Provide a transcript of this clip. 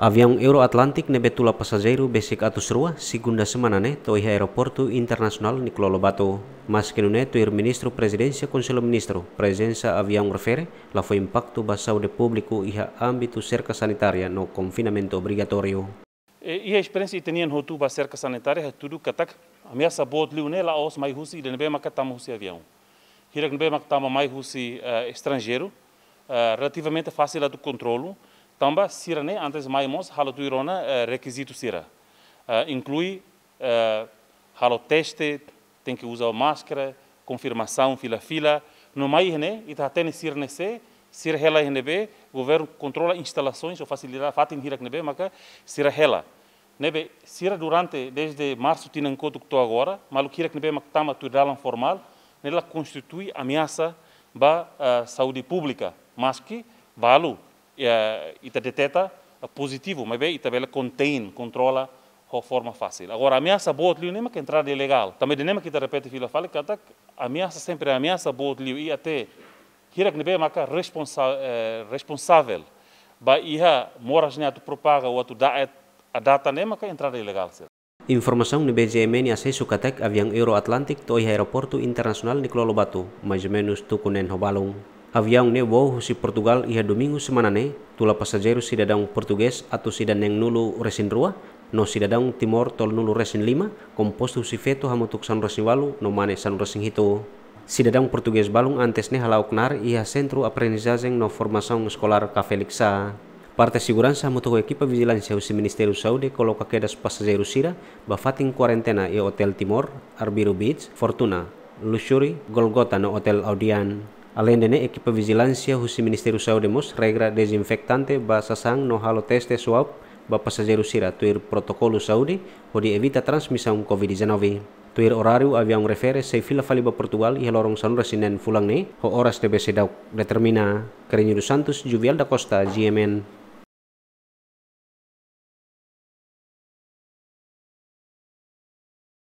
Avião Euroatlantic nebetula passageiro besik atus rua segunda semana né to aeroporto internacional Nicolau Lobato. Mas que não é ministro presidência conselho ministro presença avião refere la foi impacto ba saúde público e âmbito cerca sanitária no confinamento obrigatório. E a experiência tenian hotu ba cerca sanitária é tudo katak ameaça bot liu né la os mai husi de nebe makatamu husi avião. Hirak nebe makatamu mai husi uh, eh, estrangeiro uh, relativamente fácil do controlo Tamba sira ne né? antes maimos halo tuirona eh, requisito sira. Eh, inclui halo eh, teste, tem que usar máscara, confirmação fila-fila. No mais, né, e até tá tendo sira ne se, sira hela be, governo controla instalações ou facilidade fatin hira NB, mas sira hela. be, sira durante, desde março tinha encontro que estou agora, malu hira be mas tama tuiralan formal, nela constitui ameaça ba saúde pública, mas que valor e eh, ita deteta positivo, mas bem, também bela contém, controla de forma fácil. Agora, a ameaça boa de nem que entrar ilegal. Também é que te repete fila fala que ameaça sempre ameaça boa de e até que nebe é eh, responsável. para iha moras ne atu propaga ou atu daet eh, a data nem que entrada ilegal. Informação no BGMN acesso katak avião Euroatlantic to aeroporto internacional de Clolobatu, mais ou menos tukunen hobalung. avião ne voo si Portugal ia domingo semana ne tula passageiro cidadão português atu yang nulu resin rua no dadang timor tol nulu resin lima composto si feto hamutuk san resin walu no mane san resin hito cidadão português balung antes ne halau knar ia centro aprendizagem no formação escolar ka Felixa Parte segurança mutuo equipa vigilância o Ministério da Saúde coloca quedas sira bafating quarentena e Hotel Timor, Arbiru Beach, Fortuna, Luxury, Golgota no Hotel Audian. Além de ne, equipa vigilância husi Ministério Saúde-Mos regra desinfectante basa sang no halo teste swab ba passageiro sira tuir Saudi saúde di evita transmisão COVID-19. Tuir horário avião refere se fila faliba Portugal e lorong sanura sinen fulang ne ho horas de besedau determina Carneiro Santos Juvial da Costa GMN.